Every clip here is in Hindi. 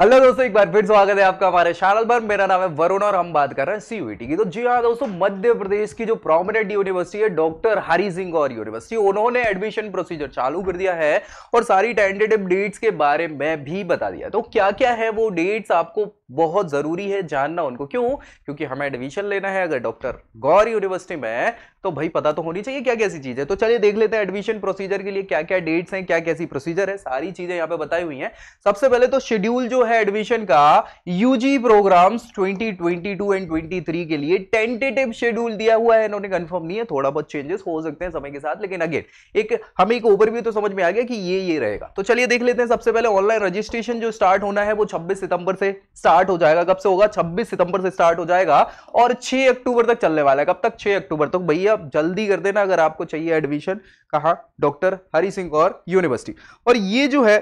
हेलो दोस्तों एक बार फिर स्वागत है आपका हमारे चैनल पर मेरा नाम है वरुण और हम बात कर रहे हैं सीयूईटी e की तो जी हाँ दोस्तों मध्य प्रदेश की जो प्रोमिनेंट यूनिवर्सिटी है डॉक्टर हरी सिंह और यूनिवर्सिटी उन्होंने एडमिशन प्रोसीजर चालू कर दिया है और सारी टेंटेटिव डेट्स के बारे में भी बता दिया तो क्या क्या है वो डेट्स आपको बहुत ज़रूरी है जानना उनको क्यों क्योंकि हमें एडमिशन लेना है अगर डॉक्टर गौर यूनिवर्सिटी में तो भाई पता तो होनी चाहिए क्या कैसी चीज़ है तो चलिए देख लेते हैं एडमिशन प्रोसीजर के लिए क्या क्या डेट्स हैं क्या कैसी प्रोसीजर है सारी चीज़ें यहाँ पे बताई हुई हैं सबसे पहले तो शेड्यूल जो है एडमिशन का UG programme twenty twenty two and twenty three के लिए टेंटेटिव शेड्यूल दिया हुआ है इन्होंने कन्फर्म नहीं है थोड़ा बहुत चेंजेस हो सकते हैं समय के साथ लेकिन अगेन एक हमें एक ओवरव्यू तो समझ में आ गया कि ये ये रहेगा तो चलिए देख लेते हैं सबसे पहले ऑनलाइन रजिस्ट्रेशन जो स्टार्ट होना है वो छब्बीस सितंबर से स्टार्ट स्टार्ट हो जाएगा कब से होगा 26 सितंबर से स्टार्ट हो जाएगा और 6 अक्टूबर तक चलने वाला है कब तक 6 अक्टूबर तक भैया जल्दी कर देना अगर आपको चाहिए एडमिशन कहा डॉक्टर हरि सिंह और यूनिवर्सिटी और ये जो है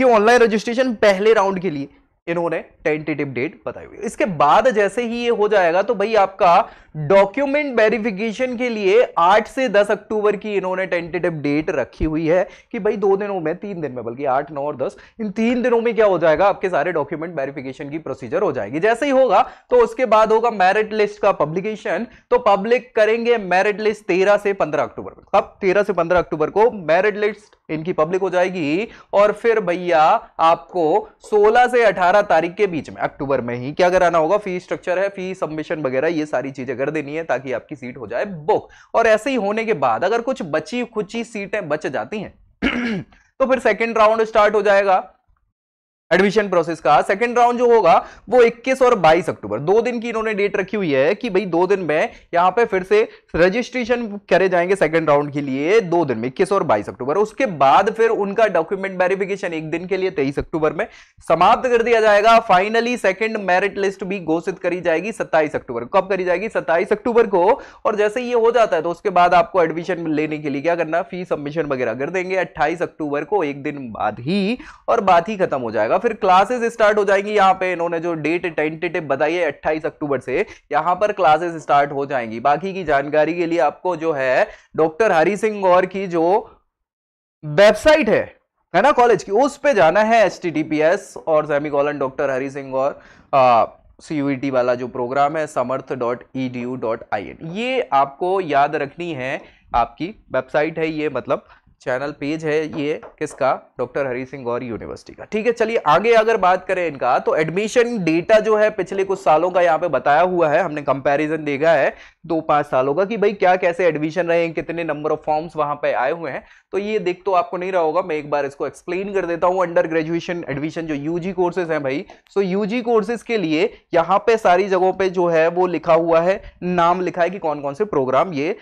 ये ऑनलाइन रजिस्ट्रेशन पहले राउंड के लिए इन्होंने टेंटेटिव डेट बताई हुई इसके बाद जैसे ही ये हो जाएगा तो भाई आपका डॉक्यूमेंट वेरिफिकेशन के लिए 8 से 10 अक्टूबर की इन्होंने टेंटेटिव डेट रखी हुई है कि भाई दो दिनों में तीन दिन में बल्कि 8 9 और 10 इन तीन दिनों में क्या हो जाएगा आपके सारे डॉक्यूमेंट वेरिफिकेशन की प्रोसीजर हो जाएगी जैसे ही होगा तो उसके बाद होगा मेरिट लिस्ट का पब्लिकेशन तो पब्लिक करेंगे मेरिट लिस्ट तेरह से पंद्रह अक्टूबर में अब तेरह से पंद्रह अक्टूबर को मेरिट लिस्ट इनकी पब्लिक हो जाएगी और फिर भैया आपको सोलह से अठारह 18 तारीख के बीच में अक्टूबर में ही क्या कराना होगा फी स्ट्रक्चर है फी सबमिशन वगैरह ये सारी चीजें कर देनी है ताकि आपकी सीट हो जाए बुक और ऐसे ही होने के बाद अगर कुछ बची खुची सीटें बच जाती हैं तो फिर सेकेंड राउंड स्टार्ट हो जाएगा एडमिशन प्रोसेस का सेकंड राउंड जो होगा वो 21 और 22 अक्टूबर दो दिन की इन्होंने डेट रखी हुई है कि भाई दो दिन में यहाँ पे फिर से रजिस्ट्रेशन करे जाएंगे सेकंड राउंड के लिए दो दिन में इक्कीस और बाईस अक्टूबर उसके बाद फिर उनका डॉक्यूमेंट वेरिफिकेशन एक दिन के लिए तेईस अक्टूबर में समाप्त कर दिया जाएगा फाइनली सेकेंड मेरिट लिस्ट भी घोषित करी जाएगी सत्ताईस अक्टूबर कब करी जाएगी सत्ताईस अक्टूबर को और जैसे ये हो जाता है तो उसके बाद आपको एडमिशन लेने के लिए क्या करना फीस सबमिशन वगैरह कर देंगे अट्ठाईस अक्टूबर को एक दिन बाद ही और बात ही खत्म हो जाएगा फिर क्लासेस स्टार्ट हो जाएंगी यहाँ पे इन्होंने जो डेट टेंटेटिव बताई है अट्ठाईस अक्टूबर से यहाँ पर क्लासेस स्टार्ट हो जाएंगी बाकी की जानकारी के लिए आपको जो है डॉक्टर हरी सिंह गौर की जो वेबसाइट है है ना कॉलेज की उस पे जाना है S T T P S और semicolon doctor Hari Singh और सी यू टी वाला जो प्रोग्राम है Samarth dot E D U dot I N ये आपको याद रखनी है आपकी वेबसाइट है ये मतलब चैनल पेज है ये किसका डॉक्टर हरी सिंह गौर यूनिवर्सिटी का ठीक है चलिए आगे अगर बात करें इनका तो एडमिशन डेटा जो है पिछले कुछ सालों का यहाँ पे बताया हुआ है हमने कंपैरिजन देखा है दो पांच साल होगा कि भाई क्या कैसे एडमिशन रहे हैं कितने नंबर ऑफ फॉर्म्स वहां पे आए हुए हैं तो ये देख तो आपको नहीं रहा होगा मैं एक बार इसको एक्सप्लेन कर देता हूँ अंडर ग्रेजुएशन एडमिशन जो यूजी कोर्सेज हैं भाई सो यूजी कोर्सेज के लिए यहाँ पे सारी जगहों पे जो है वो लिखा हुआ है नाम लिखा है कि कौन कौन से प्रोग्राम ये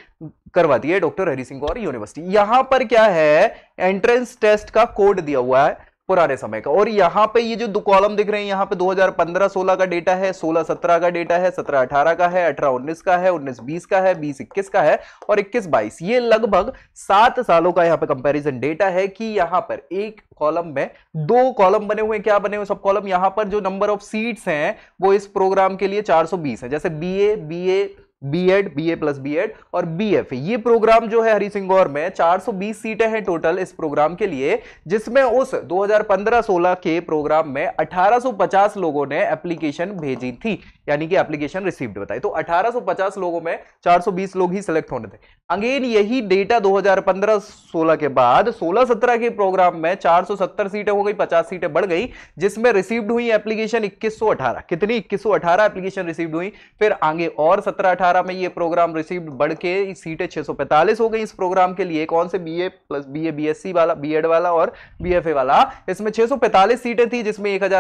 करवाती है डॉक्टर हरी सिंह और यूनिवर्सिटी यहाँ पर क्या है एंट्रेंस टेस्ट का कोड दिया हुआ है पुराने समय का और यहां पे ये जो दो कॉलम दिख रहे हैं यहां पे 2015-16 का डेटा है 16-17 का डेटा है 17-18 का है 18-19 का है 19-20 का है 20-21 का है और 21-22 ये लगभग सात सालों का यहां पे कंपैरिजन डेटा है कि यहां पर एक कॉलम में दो कॉलम बने हुए क्या बने हुए सब कॉलम यहां पर जो नंबर ऑफ सीट्स हैं वो इस प्रोग्राम के लिए चार है जैसे B A B A BEd BA plus BEd और एफ ये प्रोग्राम जो है हरिसिंगौर में 420 सीटें हैं टोटल इस प्रोग्राम के लिए जिसमें उस 2015-16 के प्रोग्राम में 1850 लोगों ने एप्लीकेशन भेजी थी यानी कि एप्लीकेशन रिसीव्ड बताई तो 1850 लोगों में 420 लोग ही सिलेक्ट होने थे अगेन यही डेटा 2015-16 के बाद 16-17 के प्रोग्राम में 470 सीटें हो गई 50 सीटें बढ़ गई जिसमें रिसीव्ड हुई एप्लीकेशन 2118 कितनी 2118 एप्लीकेशन रिसीव्ड हुई फिर आगे और 17-18 में ये प्रोग्राम रिसीव्ड बढ़ के सीटें छह हो गई इस प्रोग्राम के लिए कौन से बीए प्लस बीए बीएससी वाला बी वाला और बी वाला इसमें छह सीटें थी जिसमें एक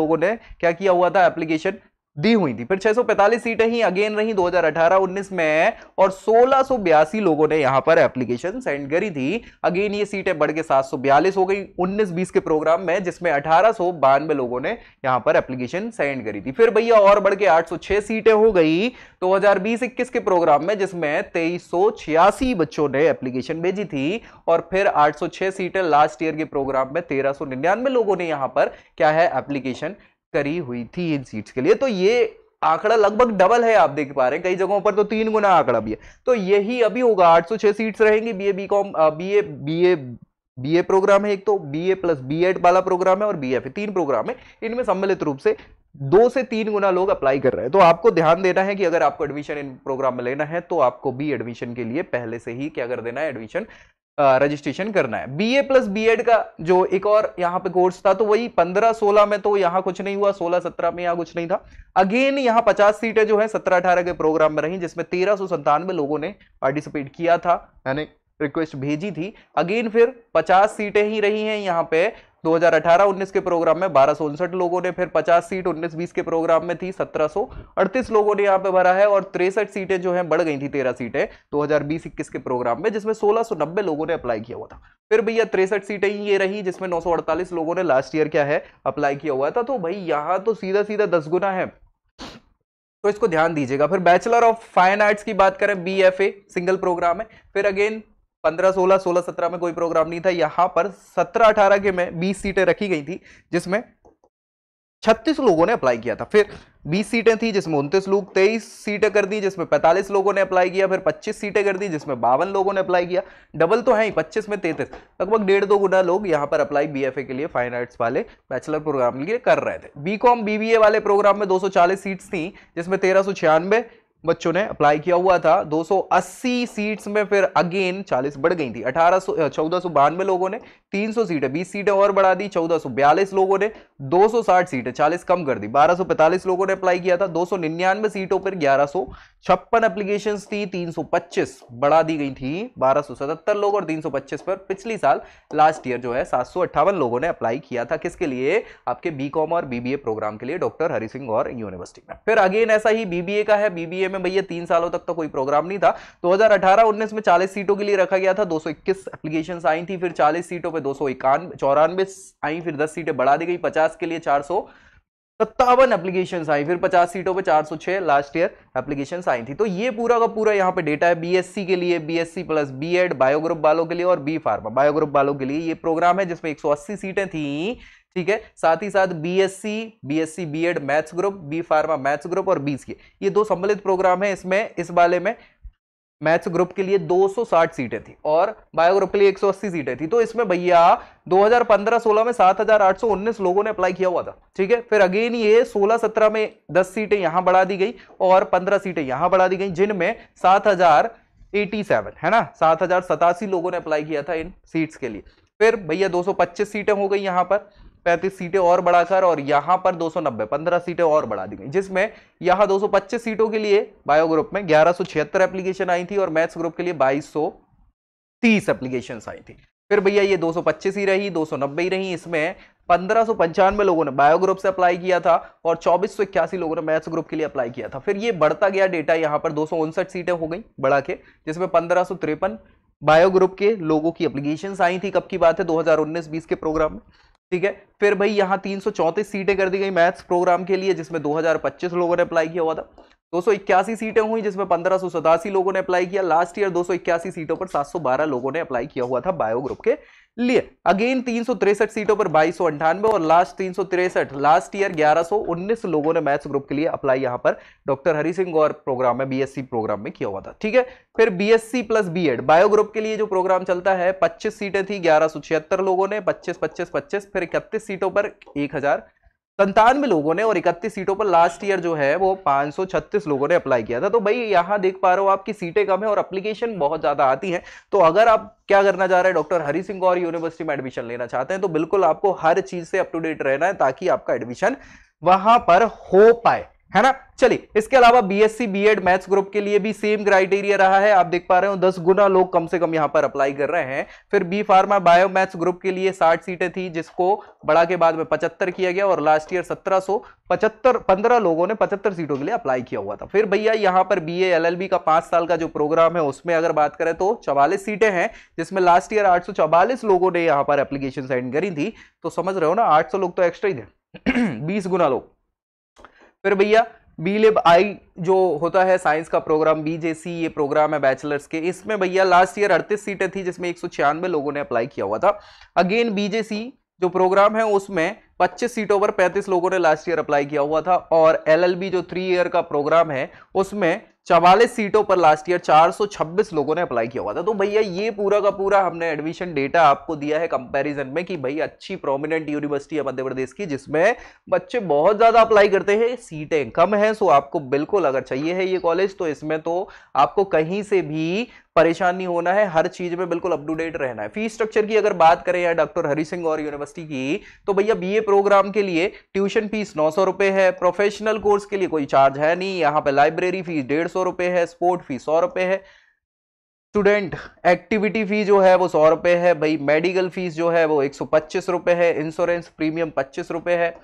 लोगों ने क्या किया हुआ था एप्लीकेशन दी हुई थी फिर 645 सीटें ही अगेन रही 2018-19 में और सोलह लोगों ने यहां पर एप्लीकेशन सेंड करी थी अगेन ये सीटें बढ़ के सात हो गई 19-20 के प्रोग्राम में जिसमें अठारह लोगों ने यहां पर एप्लीकेशन सेंड करी थी फिर भैया और बढ़ के 806 सीटें हो गई तो 2020-21 के प्रोग्राम में जिसमें तेईस बच्चों ने एप्लीकेशन भेजी थी और फिर आठ सीटें लास्ट ईयर के प्रोग्राम में तेरह लोगों ने यहां पर क्या है एप्लीकेशन करी हुई थी इन सीट्स के लिए तो ये आंकड़ा लगभग डबल है आप देख पा रहे हैं कई जगहों पर तो तीन गुना आंकड़ा भी है तो यही अभी होगा 806 सीट्स रहेंगी BA BCom BA BA BA programme है एक तो बीए प्लस बीएड वाला प्रोग्राम है और बीएफ तीन प्रोग्राम है इनमें सम्मिलित रूप से दो से तीन गुना लोग अप्लाई कर रहे हैं तो आपको ध्यान देना है कि अगर आपको एडमिशन इन प्रोग्राम में लेना है तो आपको भी एडमिशन के लिए पहले से ही क्या कर देना है एडमिशन रजिस्ट्रेशन करना है बीए प्लस बीएड का जो एक और यहाँ पे कोर्स था तो वही पंद्रह सोलह में तो यहाँ कुछ नहीं हुआ सोलह सत्रह में यहाँ कुछ नहीं था अगेन यहाँ पचास सीटें जो है सत्रह अठारह के प्रोग्राम में रही जिसमें तेरह सौ संतानवे लोगों ने पार्टिसिपेट किया था यानी रिक्वेस्ट भेजी थी अगेन फिर 50 सीटें ही रही हैं यहाँ पे 2018-19 के प्रोग्राम में बारह लोगों ने फिर 50 सीट 19-20 के प्रोग्राम में थी सत्रह लोगों ने यहाँ पे भरा है और तिरसठ सीटें जो हैं बढ़ गई थी 13 सीटें 2020-21 के प्रोग्राम में जिसमें सोलह लोगों ने अप्लाई किया हुआ था फिर भैया तिरसठ सीटें ही ये रही जिसमें नौ लोगों ने लास्ट ईयर क्या है अप्लाई किया हुआ था तो भाई यहाँ तो सीधा सीधा दस गुना है तो इसको ध्यान दीजिएगा फिर बैचलर ऑफ फाइन आर्ट्स की बात करें बी सिंगल प्रोग्राम है फिर अगेन पंद्रह सोलह सोलह सत्रह में कोई प्रोग्राम नहीं था यहां पर सत्रह अठारह के में बीस सीटें रखी गई थी जिसमें छत्तीस लोगों ने अप्लाई किया था फिर बीस सीटें थी जिसमें उनतीस लोग तेईस सीटें कर दी जिसमें पैंतालीस लोगों ने अप्लाई किया फिर पच्चीस सीटें कर दी जिसमें बावन लोगों ने अप्लाई किया डबल तो है ही पच्चीस में तैतीस लगभग डेढ़ दो गुना लोग यहां पर अप्लाई बीएफए के लिए फाइन आर्ट्स वाले बैचलर प्रोग्राम के लिए कर रहे थे बी कॉम वाले प्रोग्राम में दो सीट्स थी जिसमें तेरह बच्चों ने अप्लाई किया हुआ था 280 सीट्स में फिर अगेन 40 बढ़ गई थी अठारह सौ चौदह लोगों ने 300 सीटें 20 सीटें और बढ़ा दी चौदह लोगों ने 260 सीटें 40 कम कर दी 1245 लोगों ने अप्लाई किया था 299 सीटों पर ग्यारह सौ छप्पन अप्लीकेशन थी 325 बढ़ा दी गई थी 1277 लोग और 325 पर पिछली साल लास्ट ईयर जो है सात लोगों ने अप्लाई किया था किसके लिए आपके बी और बीबीए प्रोग्राम के लिए डॉक्टर हरि सिंह और यूनिवर्सिटी में फिर अगेन ऐसा ही बीबीए का है बीबीए यूपीए में भैया तीन सालों तक तो कोई प्रोग्राम नहीं था 2018-19 में 40 सीटों के लिए रखा गया था 221 एप्लीकेशन आई थी फिर 40 सीटों पर दो सौ चौरानवे आई फिर 10 सीटें बढ़ा दी गई 50 के लिए चार सत्तावन एप्लीकेशन आई फिर 50 सीटों पे 406 लास्ट ईयर एप्लीकेशन आई थी तो ये पूरा का पूरा यहाँ पे डेटा है बीएससी के लिए बीएससी प्लस बीएड बायोग्रुप वालों के लिए और बी फार्मा बायोग्रुप वालों के लिए ये प्रोग्राम है जिसमें 180 सीटें थी ठीक है साथ ही साथ BSc BSc BEd maths group B pharma maths group और बी सी ये दो सम्मिलित प्रोग्राम है इसमें इस वाले में मैथ्स ग्रुप के लिए 260 सीटें थी और बायो ग्रुप के लिए 180 सीटें थी तो इसमें भैया 2015-16 में 7,819 लोगों ने अप्लाई किया हुआ था ठीक है फिर अगेन ये 16-17 में 10 सीटें यहां बढ़ा दी गई और 15 सीटें यहां बढ़ा दी गई जिनमें 7,087 है ना सात लोगों ने अप्लाई किया था इन सीट्स के लिए फिर भैया दो सीटें हो गई यहां पर पैंतीस सीटें और बढ़ाकर और यहाँ पर 290 पंद्रह सीटें और बढ़ा दी गई जिसमें यहाँ 225 सीटों के लिए बायो ग्रुप में ग्यारह एप्लीकेशन आई थी और मैथ्स ग्रुप के लिए बाईस सौ तीस एप्लीकेशन आई थी फिर भैया ये 225 ही रही 290 ही रही इसमें पंद्रह लोगों ने बायो ग्रुप से अप्लाई किया था और चौबीस लोगों ने मैथ्स ग्रुप के लिए अप्लाई किया था फिर ये बढ़ता गया डेटा यहाँ पर दो सीटें हो गई बढ़ा के जिसमें पंद्रह बायो ग्रुप के लोगों की एप्लीकेशन आई थी कब की बात है 2019-20 के प्रोग्राम में ठीक है फिर भाई यहाँ तीन सीटें कर दी गई मैथ्स प्रोग्राम के लिए जिसमें 2025 लोगों ने अप्लाई किया हुआ था दो सीटें हुई जिसमें पंद्रह लोगों ने अप्लाई किया लास्ट ईयर दो सीटों पर सात लोगों ने अप्लाई किया हुआ था बायो ग्रुप के लिए अगेन तीन सीटों पर बाईस और लास्ट तीन लास्ट ईयर ग्यारह लोगों ने मैथ्स ग्रुप के लिए अप्लाई यहां पर डॉक्टर हरि सिंह गौर प्रोग्राम में बीएससी प्रोग्राम में किया हुआ था ठीक है फिर BSc plus BEd bio group के लिए जो प्रोग्राम चलता है पच्चीस सीटें थी ग्यारह लोगों ने पच्चीस पच्चीस पच्चीस फिर इकतीस सीटों पर एक हजार संतानवे लोगों ने और इकतीस सीटों पर लास्ट ईयर जो है वो 536 लोगों ने अप्लाई किया था तो भाई यहाँ देख पा रहे हो आपकी सीटें कम है और अप्लीकेशन बहुत ज़्यादा आती है तो अगर आप क्या करना चाह रहे हैं डॉक्टर हरि सिंह गौर यूनिवर्सिटी में एडमिशन लेना चाहते हैं तो बिल्कुल आपको हर चीज़ से अप टू डेट रहना है ताकि आपका एडमिशन वहां पर हो पाए है ना चलिए इसके अलावा बीएससी बीएड मैथ्स ग्रुप के लिए भी सेम क्राइटेरिया रहा है आप देख पा रहे हो दस गुना लोग कम से कम यहां पर अप्लाई कर रहे हैं फिर B pharma bio maths group के लिए साठ सीटें थी जिसको बड़ा के बाद में पचहत्तर किया गया और लास्ट ईयर सत्रह सौ पचहत्तर पंद्रह लोगों ने पचहत्तर सीटों के लिए अप्लाई किया हुआ था फिर भैया यहाँ पर बी एल का पांच साल का जो प्रोग्राम है उसमें अगर बात करें तो चवालीस सीटें हैं जिसमें लास्ट ईयर आठ लोगों ने यहाँ पर एप्लीकेशन सेंड करी थी तो समझ रहे हो ना आठ लोग तो एक्स्ट्रा ही थे बीस गुना लोग फिर भैया बी लिब आई जो होता है साइंस का प्रोग्राम बीजेसी ये प्रोग्राम है बैचलर्स के इसमें भैया लास्ट ईयर अड़तीस सीटें थी जिसमें एक लोगों ने अप्लाई किया हुआ था अगेन बीजेसी जो प्रोग्राम है उसमें 25 सीटों पर 35 लोगों ने लास्ट ईयर अप्लाई किया हुआ था और एलएलबी जो थ्री ईयर का प्रोग्राम है उसमें चवालीस सीटों पर लास्ट ईयर 426 लोगों ने अप्लाई किया हुआ था तो भैया ये पूरा का पूरा हमने एडमिशन डेटा आपको दिया है कंपैरिजन में कि भाई अच्छी प्रोमिनेंट यूनिवर्सिटी है मध्य प्रदेश की जिसमें बच्चे बहुत ज़्यादा अप्लाई करते हैं सीटें कम हैं सो आपको बिल्कुल अगर चाहिए है ये कॉलेज तो इसमें तो आपको कहीं से भी परेशान नहीं होना है हर चीज में बिल्कुल अप टू डेट रहना है फीस स्ट्रक्चर की अगर बात करें या डॉक्टर हरि सिंह और यूनिवर्सिटी की तो भैया बीए प्रोग्राम के लिए ट्यूशन फीस नौ सौ रुपए है प्रोफेशनल कोर्स के लिए कोई चार्ज है नहीं यहाँ पे लाइब्रेरी फीस डेढ़ सौ रुपए है स्पोर्ट फीस सौ रुपए है स्टूडेंट एक्टिविटी फी जो है वो सौ रुपये है भाई मेडिकल फीस जो है वो एक सौ पच्चीस रुपये है इंश्योरेंस प्रीमियम पच्चीस रुपये है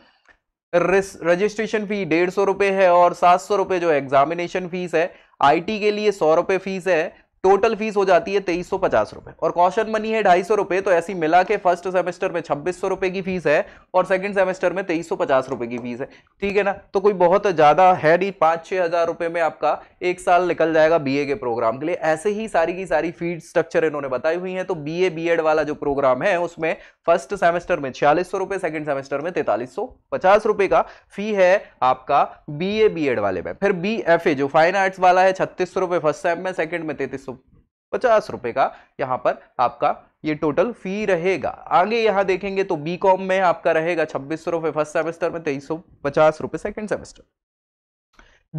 रजिस्ट्रेशन फी डेढ़ सौ रुपये है और सात सौ रुपये जो एग्जामिनेशन फीस है आईटी के लिए सौ रुपये फीस है टोटल फीस हो जाती है तेईस सौ पचास रुपए और क्वेश्चन मनी है ढाई सौ रुपए तो ऐसी मिला के फर्स्ट सेमेस्टर में छब्बीस सौ रुपए की फीस है और सेकंड सेमेस्टर में तेईस सौ पचास रुपए की फीस है ठीक है ना तो कोई बहुत ज्यादा है नहीं पाँच छः हजार रुपए में आपका एक साल निकल जाएगा बीए के प्रोग्राम के लिए ऐसे ही सारी की सारी फीस स्ट्रक्चर इन्होंने बताई हुई है तो बी बी एड वाला जो प्रोग्राम है उसमें फर्स्ट सेमेस्टर में छियालीस सौ रुपए सेकेंड सेमेस्टर में तैतालीस सौ पचास रुपए का फी है आपका बी एड वाले में फिर बी एफ ए जो फाइन आर्ट्स वाला है छत्तीस सौ रुपए फर्स्ट सेम में सेकंड में तैतीस पचास रुपये का यहाँ पर आपका ये टोटल फी रहेगा आगे यहाँ देखेंगे तो बी कॉम में आपका रहेगा छब्बीस सौ रुपए फर्स्ट सेमेस्टर में तेईस सौ पचास रुपये सेकेंड सेमेस्टर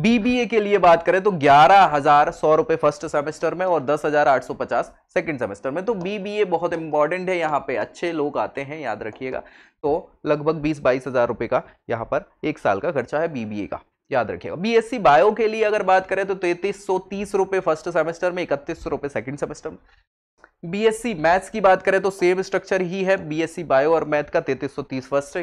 बीबीए के लिए बात करें तो ग्यारह हजार सौ रुपये फर्स्ट सेमेस्टर में और दस हजार आठ सौ पचास सेकेंड सेमेस्टर में तो बीबीए बहुत इंपॉर्टेंट है यहाँ पे अच्छे लोग आते हैं याद रखिएगा तो लगभग बीस बाईस हजार रुपये का यहाँ पर एक साल का खर्चा है बीबीए का याद रखिएगा बीएससी बायो के लिए अगर बात करें तो तैतीस सौ तीस रुपए फर्स्ट सेमेस्टर में इकतीस सौ रुपए सेकेंड सेमेस्टर में बीएससी मैथ्स की बात करें तो सेम स्ट्रक्चर ही है बीएससी बायो और मैथ का तैतीस सौ तीस फर्स्ट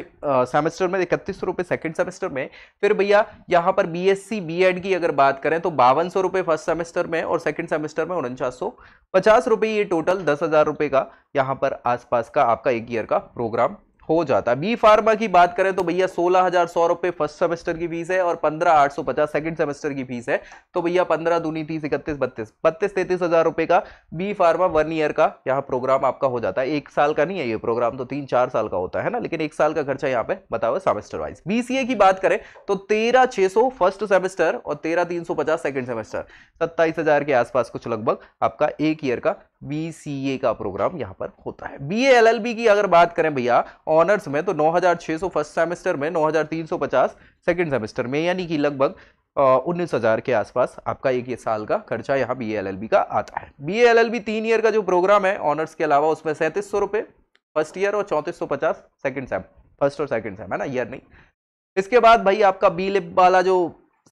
सेमेस्टर में इकतीस सौ रुपए सेकेंड सेमेस्टर में फिर भैया यहां पर बीएससी बीएड की अगर बात करें तो बावन सौ रुपए फर्स्ट सेमेस्टर में और सेकेंड सेमेस्टर में उनचास सौ पचास रुपए ये टोटल दस हज़ार रुपए का यहाँ पर आसपास का आपका एक ईयर का प्रोग्राम हो जाता है बी फार्मा की बात करें तो भैया सोलह हजार सौ रुपए फर्स्ट सेमेस्टर की फीस है और पंद्रह आठ सौ पचास सेकेंड सेमेस्टर की फीस है तो भैया पंद्रह दूनी तीस इकतीस बत्तीस बत्तीस तैतीस हजार रुपए का बी फार्मा वन ईयर का यहाँ प्रोग्राम आपका हो जाता है एक साल का नहीं है ये प्रोग्राम तो तीन चार साल का होता है ना लेकिन एक साल का खर्चा यहाँ पे बताओ सेमेस्टर वाइज बी की बात करें तो तेरह छह सौ फर्स्ट सेमेस्टर और तेरह तीन सौ पचास सेमेस्टर सत्ताईस हजार के आसपास कुछ लगभग आपका एक ईयर का बी सी ए का प्रोग्राम यहाँ पर होता है बी एल एल बी की अगर बात करें भैया ऑनर्स में तो 9600 फर्स्ट सेमेस्टर में 9350 सेकंड सेमेस्टर में यानी कि लगभग उन्नीस हज़ार के आसपास आपका एक ये साल का खर्चा यहाँ बी एल एल बी का आता है बी एल एल बी तीन ईयर का जो प्रोग्राम है ऑनर्स के अलावा उसमें सैंतीस सौ रुपये फर्स्ट ईयर और चौंतीस सौ पचास सेकंड सेम फर्स्ट और सेकेंड सेम है ना ईयर नहीं इसके बाद भाई आपका बी लिप वाला जो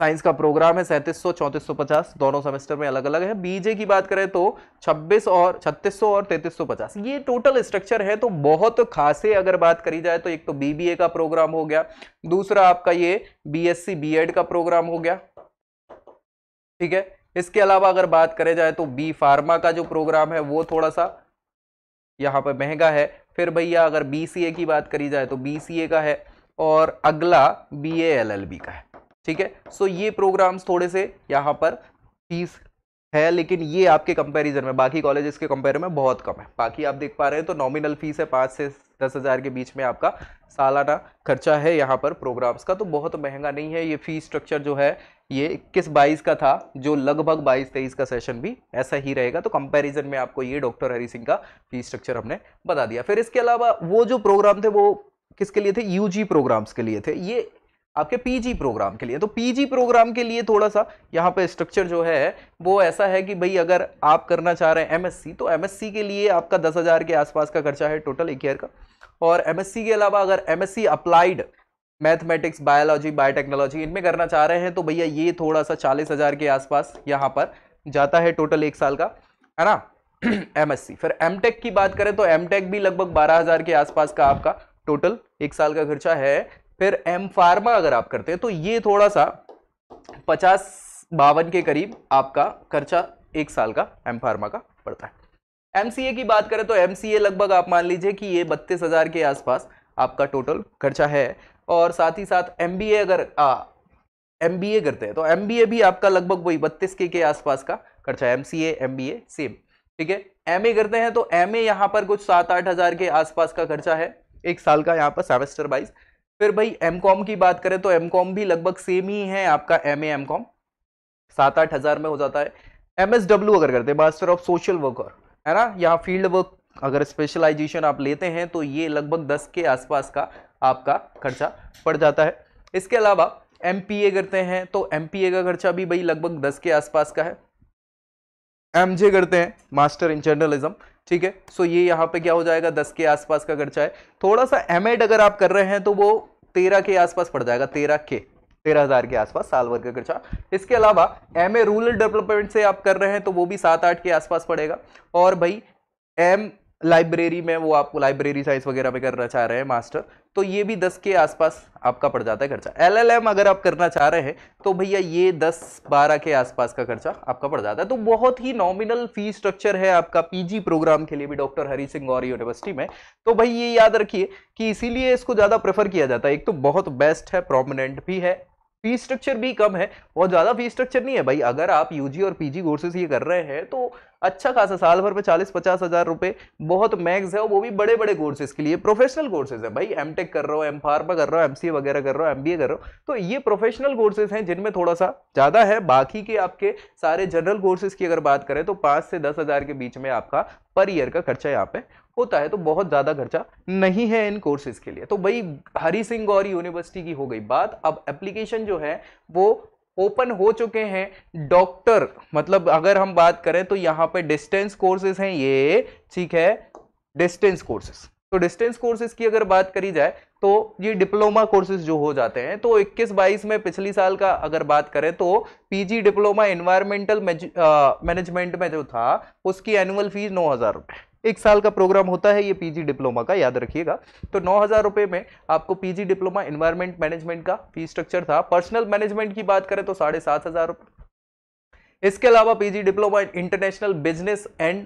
साइंस का प्रोग्राम है सैंतीस सौ चौंतीस सौ पचास दोनों सेमेस्टर में अलग अलग है बीजे की बात करें तो छब्बीस और छत्तीस सौ और तैतीस सौ पचास ये टोटल स्ट्रक्चर है तो बहुत खासे अगर बात करी जाए तो एक तो बीबीए का प्रोग्राम हो गया दूसरा आपका ये बीएससी बीएड का प्रोग्राम हो गया ठीक है इसके अलावा अगर बात करें जाए तो बी फार्मा का जो प्रोग्राम है वो थोड़ा सा यहाँ पर महंगा है फिर भैया अगर बी की बात करी जाए तो बी का है और अगला बी का है ठीक है सो ये प्रोग्राम्स थोड़े से यहाँ पर फीस है लेकिन ये आपके कंपैरिजन में बाकी कॉलेजेस के कंपेयर में बहुत कम है बाकी आप देख पा रहे हैं तो नॉमिनल फीस है पाँच से दस हज़ार के बीच में आपका सालाना खर्चा है यहाँ पर प्रोग्राम्स का तो बहुत महंगा नहीं है ये फीस स्ट्रक्चर जो है ये इक्कीस बाईस का था जो लगभग बाईस तेईस का सेशन भी ऐसा ही रहेगा तो कंपैरिजन में आपको ये डॉक्टर हरी सिंह का फीस स्ट्रक्चर हमने बता दिया फिर इसके अलावा वो जो प्रोग्राम थे वो किसके लिए थे यू प्रोग्राम्स के लिए थे ये आपके पीजी प्रोग्राम के लिए तो पीजी प्रोग्राम के लिए थोड़ा सा यहाँ पे स्ट्रक्चर जो है वो ऐसा है कि भाई अगर आप करना चाह रहे हैं एमएससी तो एमएससी के लिए आपका दस हज़ार के आसपास का खर्चा है टोटल एक ईयर का और एमएससी के अलावा अगर MSc applied mathematics biology biotechnology इनमें करना चाह रहे हैं तो भैया ये थोड़ा सा चालीस हज़ार के आसपास यहाँ पर जाता है टोटल एक साल का है ना सी फिर टेक की बात करें तो टेक भी लगभग बारह हज़ार के आसपास का आपका टोटल एक साल का खर्चा है फिर एम फार्मा अगर आप करते हैं तो ये थोड़ा सा पचास बावन के करीब आपका खर्चा एक साल का एम फार्मा का पड़ता है एम की बात करें तो एम लगभग आप मान लीजिए कि ये बत्तीस हज़ार के आसपास आपका टोटल खर्चा है और साथ ही साथ एम अगर एम करते हैं तो एम भी आपका लगभग वही बत्तीस के के आसपास का खर्चा है एम सी एम सेम ठीक है एम करते हैं तो एम ए यहाँ पर कुछ सात आठ हज़ार के आसपास का खर्चा है एक साल का यहाँ पर सेमेस्टर वाइज फिर भाई एम कॉम की बात करें तो एम कॉम भी लगभग सेम ही है आपका एम ए एम कॉम सात आठ हज़ार में हो जाता है एम एस डब्ल्यू अगर करते हैं मास्टर ऑफ सोशल वर्कर है ना यहाँ फील्ड वर्क अगर स्पेशलाइजेशन आप लेते हैं तो ये लगभग दस के आसपास का आपका खर्चा पड़ जाता है इसके अलावा एम करते हैं तो एम का खर्चा भी भाई लगभग दस के आसपास का है एम करते हैं मास्टर इन जर्नलिज्म ठीक है सो ये यहाँ पे क्या हो जाएगा दस के आसपास का खर्चा है थोड़ा सा एम अगर आप कर रहे हैं तो वो तेरह के आसपास पड़ जाएगा तेरह के तेरह हज़ार के आसपास साल भर का खर्चा इसके अलावा एम ए रूरल डेवलपमेंट से आप कर रहे हैं तो वो भी सात आठ के आसपास पड़ेगा और भाई एम लाइब्रेरी में वो आपको लाइब्रेरी साइज वगैरह में करना चाह रहे हैं मास्टर तो ये भी दस के आसपास आपका पड़ जाता है खर्चा एलएलएम अगर आप करना चाह रहे हैं तो भैया ये दस बारह के आसपास का खर्चा आपका पड़ जाता है तो बहुत ही नॉमिनल फी स्ट्रक्चर है आपका पीजी प्रोग्राम के लिए भी डॉक्टर हरी सिंह और यूनिवर्सिटी में तो भाई ये याद रखिए कि इसीलिए इसको ज़्यादा प्रेफर किया जाता है एक तो बहुत बेस्ट है प्रोमिनेंट भी है फी स्ट्रक्चर भी कम है बहुत ज़्यादा फी स्ट्रक्चर नहीं है भाई अगर आप यूजी और पीजी कोर्सेज ये कर रहे हैं तो अच्छा खासा साल भर में चालीस पचास हज़ार रुपये बहुत मैक्स है और वो भी बड़े बड़े कोर्सेज के लिए प्रोफेशनल कोर्सेज है भाई एम टेक कर रहे हो एम फार्मा कर रहे हो एम वगैरह कर रहे हो एम कर रहे हो तो ये प्रोफेशनल कोर्सेज हैं जिनमें थोड़ा सा ज़्यादा है बाकी के आपके सारे जनरल कोर्सेज की अगर बात करें तो पाँच से दस हज़ार के बीच में आपका पर ईयर का खर्चा यहाँ पे होता है तो बहुत ज़्यादा खर्चा नहीं है इन कोर्सेज के लिए तो भाई हरी सिंह और यूनिवर्सिटी की हो गई बात अब एप्लीकेशन जो है वो ओपन हो चुके हैं डॉक्टर मतलब अगर हम बात करें तो यहाँ पे डिस्टेंस कोर्सेज हैं ये ठीक है डिस्टेंस कोर्सेज तो डिस्टेंस कोर्सेज की अगर बात करी जाए तो ये डिप्लोमा कोर्सेज जो हो जाते हैं तो 21 22 में पिछली साल का अगर बात करें तो पीजी डिप्लोमा इन्वायरमेंटल मैनेजमेंट में जो था उसकी एनुअल फीस नौ हज़ार रुपये एक साल का प्रोग्राम होता है ये पीजी डिप्लोमा का याद रखिएगा तो नौ हज़ार रुपये में आपको पीजी डिप्लोमा इन्वायरमेंट मैनेजमेंट का फी स्ट्रक्चर था पर्सनल मैनेजमेंट की बात करें तो साढ़े सात हज़ार रुपये इसके अलावा PG diploma international business and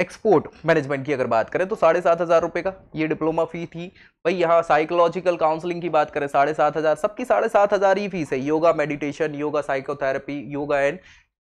export management की अगर बात करें तो साढ़े सात हज़ार रुपये का ये डिप्लोमा फ़ी थी भाई यहाँ साइकोलॉजिकल काउंसलिंग की बात करें साढ़े सात हज़ार सबकी साढ़े सात हज़ार ही फीस है yoga meditation yoga psychotherapy yoga and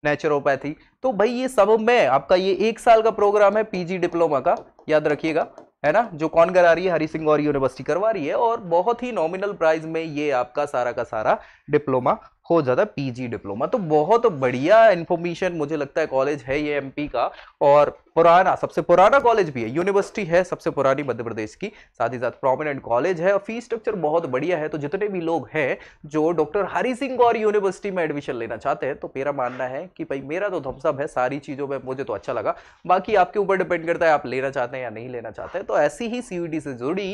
naturopathy तो भाई ये सब में आपका ये एक साल का प्रोग्राम है पीजी डिप्लोमा का याद रखिएगा है ना जो कौन करा रही है हरी सिंह और यूनिवर्सिटी करवा रही है और बहुत ही नॉमिनल प्राइस में ये आपका सारा का सारा डिप्लोमा हो जाता है पीजी डिप्लोमा तो बहुत बढ़िया इन्फॉर्मेशन मुझे लगता है कॉलेज है ये एमपी का और पुराना सबसे पुराना कॉलेज भी है यूनिवर्सिटी है सबसे पुरानी मध्य प्रदेश की साथ ही साथ प्रोमिनेंट कॉलेज है और फी स्ट्रक्चर बहुत बढ़िया है तो जितने भी लोग हैं जो डॉक्टर हरी सिंह और यूनिवर्सिटी में एडमिशन लेना चाहते हैं तो मेरा मानना है कि भाई मेरा तो थम्सअप है सारी चीज़ों में मुझे तो अच्छा लगा बाकी आपके ऊपर डिपेंड करता है आप लेना चाहते हैं या नहीं लेना चाहते हैं तो ऐसी ही सी से जुड़ी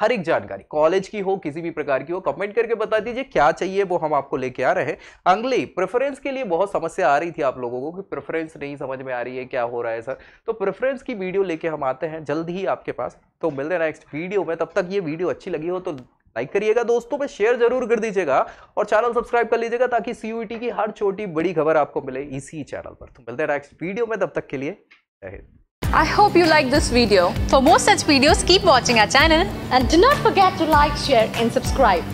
हर एक जानकारी कॉलेज की हो किसी भी प्रकार की हो कमेंट करके बता दीजिए क्या चाहिए वो हम आपको लेके आ रहे हैं अगले प्रेफरेंस के लिए बहुत समस्या आ रही थी आप लोगों को कि प्रेफरेंस नहीं समझ में आ रही है क्या हो रहा है सर तो प्रेफरेंस की वीडियो लेके हम आते हैं जल्द ही आपके पास तो मिलते हैं नेक्स्ट वीडियो में तब तक ये वीडियो अच्छी लगी हो तो लाइक करिएगा दोस्तों पे शेयर जरूर कर दीजिएगा और चैनल सब्सक्राइब कर लीजिएगा ताकि सीयूईटी e की हर छोटी बड़ी खबर आपको मिले इसी चैनल पर तो मिलते हैं नेक्स्ट वीडियो में तब तक के लिए जय Hind I hope you like this video. For more such videos, keep watching our channel. And do not forget to like, share and subscribe.